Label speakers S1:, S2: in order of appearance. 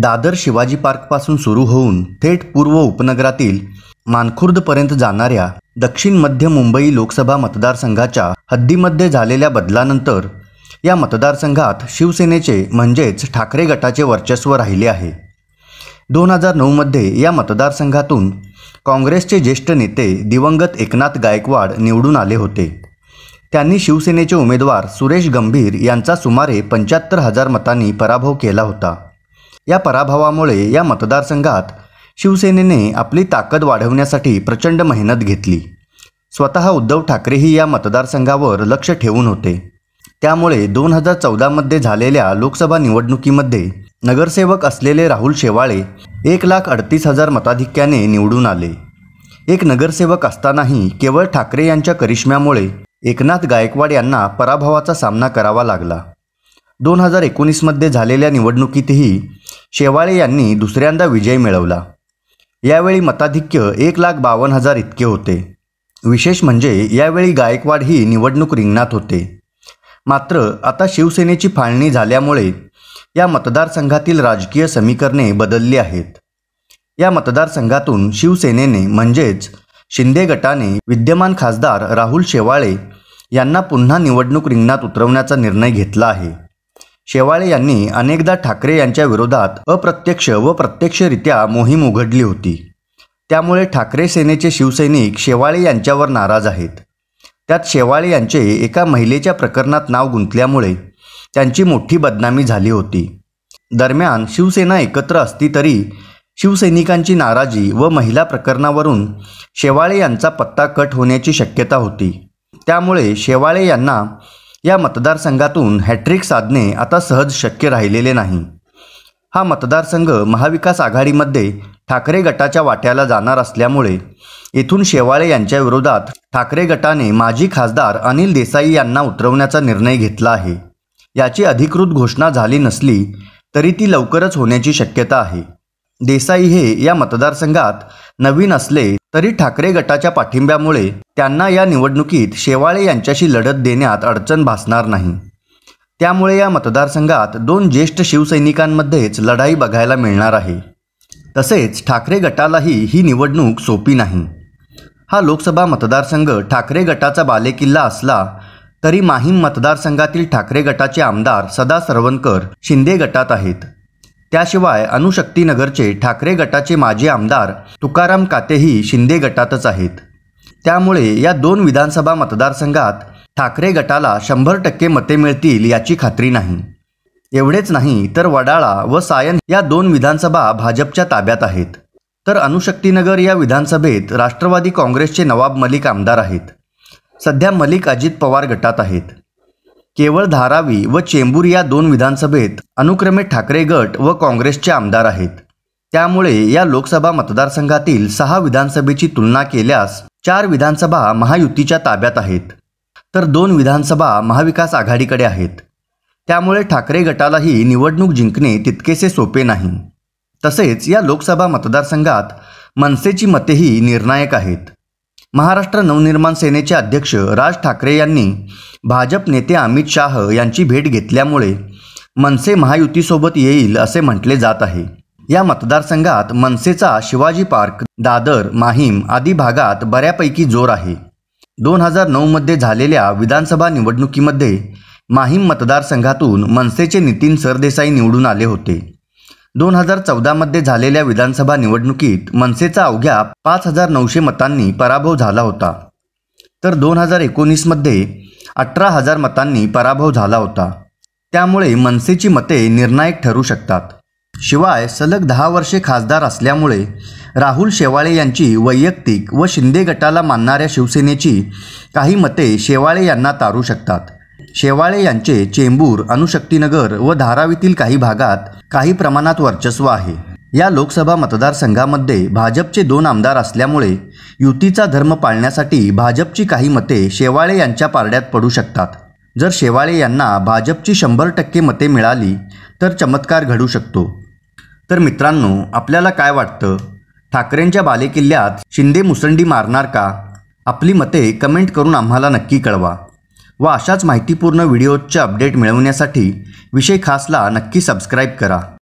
S1: दादर शिवाजी पार्कपासून सुरू होऊन थेट पूर्व उपनगरातील मानखुर्दपर्यंत जाणाऱ्या दक्षिण मध्य मुंबई लोकसभा मतदारसंघाच्या हद्दीमध्ये झालेल्या बदलानंतर या मतदारसंघात शिवसेनेचे म्हणजेच ठाकरे गटाचे वर्चस्व राहिले आहे दोन हजार नऊमध्ये या मतदारसंघातून काँग्रेसचे ज्येष्ठ नेते दिवंगत एकनाथ गायकवाड निवडून आले होते त्यांनी शिवसेनेचे उमेदवार सुरेश गंभीर यांचा सुमारे पंच्याहत्तर हजार मतांनी पराभव केला होता या पराभवामुळे या मतदारसंघात शिवसेनेने आपली ताकद वाढवण्यासाठी प्रचंड मेहनत घेतली स्वतः उद्धव ठाकरेही या मतदारसंघावर लक्ष ठेवून होते त्यामुळे दोन हजार चौदामध्ये झालेल्या लोकसभा निवडणुकीमध्ये नगरसेवक असलेले राहुल शेवाळे एक लाख अडतीस हजार मताधिक्याने निवडून आले एक नगरसेवक असतानाही केवळ ठाकरे यांच्या करिश्म्यामुळे एकनाथ गायकवाड यांना पराभवाचा सामना करावा लागला दोन हजार एकोणीसमध्ये झालेल्या निवडणुकीतही शेवाळे यांनी दुसऱ्यांदा विजय मिळवला यावेळी मताधिक्य एक लाख बावन्न हजार इतके होते विशेष म्हणजे यावेळी गायकवाड ही निवडणूक रिंगणात होते मात्र आता शिवसेनेची फाळणी झाल्यामुळे या मतदारसंघातील राजकीय समीकरणे बदलली आहेत या मतदारसंघातून शिवसेनेने म्हणजेच शिंदे गटाने विद्यमान खासदार राहुल शेवाळे यांना पुन्हा निवडणूक रिंगणात उतरवण्याचा निर्णय घेतला आहे शेवाळे यांनी अनेकदा ठाकरे यांच्या विरोधात अप्रत्यक्ष व प्रत्यक्षरित्या मोहीम उघडली होती त्यामुळे ठाकरे सेनेचे शिवसैनिक शेवाळे यांच्यावर नाराज आहेत त्यात शेवाळे यांचे एका महिलेच्या प्रकरणात नाव गुंतल्यामुळे त्यांची मोठी बदनामी झाली होती दरम्यान शिवसेना एकत्र असती तरी शिवसैनिकांची नाराजी व महिला प्रकरणावरून शेवाळे यांचा पत्ता कट होण्याची शक्यता होती त्यामुळे शेवाळे यांना या मतदारसंघातून हॅट्रिक साधणे आता सहज शक्य राहिलेले नाही हा मतदारसंघ महाविकास आघाडीमध्ये ठाकरे गटाच्या वाट्याला जाणार असल्यामुळे येथून शेवाळे यांच्या विरोधात ठाकरे गटाने माजी खासदार अनिल देसाई यांना उतरवण्याचा निर्णय घेतला आहे याची अधिकृत घोषणा झाली नसली तरी ती लवकरच होण्याची शक्यता आहे देसाई हे या मतदारसंघात नवीन असले तरी ठाकरे गटाच्या पाठिंब्यामुळे त्यांना या निवडणुकीत शेवाळे यांच्याशी लढत देण्यात अडचण भासणार नाही त्यामुळे या मतदारसंघात दोन ज्येष्ठ शिवसैनिकांमध्येच लढाई बघायला मिळणार आहे तसेच ठाकरे गटालाही ही निवडणूक सोपी नाही हा लोकसभा मतदारसंघ ठाकरे गटाचा बालेकिल्ला असला तरी माहीम मतदारसंघातील ठाकरे गटाचे आमदार सदा सरवणकर शिंदे गटात आहेत त्याशिवाय अणुशक्तीनगरचे ठाकरे गटाचे माजी आमदार तुकाराम कातेही शिंदे गटातच आहेत त्यामुळे या दोन विधानसभा मतदारसंघात ठाकरे गटाला शंभर टक्के मते मिळतील याची खात्री नाही एवढेच नाही तर वडाळा व सायन या दोन विधानसभा भाजपच्या ताब्यात आहेत तर अणुशक्तीनगर या विधानसभेत राष्ट्रवादी काँग्रेसचे नवाब मलिक आमदार आहेत सध्या मलिक अजित पवार गटात आहेत केवळ धारावी व चेंबूर या दोन विधानसभेत अनुक्रमे ठाकरे गट व काँग्रेसचे आमदार आहेत त्यामुळे या लोकसभा मतदारसंघातील सहा विधानसभेची तुलना केल्यास चार विधानसभा महायुतीच्या ताब्यात आहेत तर दोन विधानसभा महाविकास आघाडीकडे आहेत त्यामुळे ठाकरे गटालाही निवडणूक जिंकणे तितकेसे सोपे नाही तसेच या लोकसभा मतदारसंघात मनसेची मतेही निर्णायक आहेत महाराष्ट्र नवनिर्माण सेनेचे अध्यक्ष राज ठाकरे यांनी भाजप नेते अमित शाह यांची भेट घेतल्यामुळे मनसे महायुतीसोबत येईल असे म्हटले जात आहे या मतदारसंघात मनसेचा शिवाजी पार्क दादर माहीम आदी भागात बऱ्यापैकी जोर आहे दोन हजार नऊमध्ये झालेल्या विधानसभा निवडणुकीमध्ये माहीम मतदारसंघातून मनसेचे नितीन सरदेसाई निवडून आले होते दोन हजार चौदामध्ये झालेल्या विधानसभा निवडणुकीत मनसेचा अवघ्या पाच हजार नऊशे मतांनी पराभव झाला होता तर दोन हजार एकोणीसमध्ये अठरा हजार मतांनी पराभव झाला होता त्यामुळे मनसेची मते निर्णायक ठरू शकतात शिवाय सलग दहा वर्षे खासदार असल्यामुळे राहुल शेवाळे यांची वैयक्तिक व शिंदे गटाला मानणाऱ्या शिवसेनेची काही मते शेवाळे यांना तारू शकतात शेवाळे यांचे चेंबूर अनुशक्तीनगर व धारावीतील काही भागात काही प्रमाणात वर्चस्व आहे या लोकसभा मतदारसंघामध्ये भाजपचे दोन आमदार असल्यामुळे युतीचा धर्म पाळण्यासाठी भाजपची काही मते शेवाळे यांच्या पारड्यात पडू शकतात जर शेवाळे यांना भाजपची शंभर टक्के मते मिळाली तर चमत्कार घडू शकतो तर मित्रांनो आपल्याला काय वाटतं ठाकरेंच्या बालेकिल्ल्यात शिंदे मुसंडी मारणार का आपली मते कमेंट करून आम्हाला नक्की कळवा व अशाच माहितीपूर्ण व्हिडिओजचे अपडेट मिळवण्यासाठी विषय खासला नक्की सबस्क्राईब करा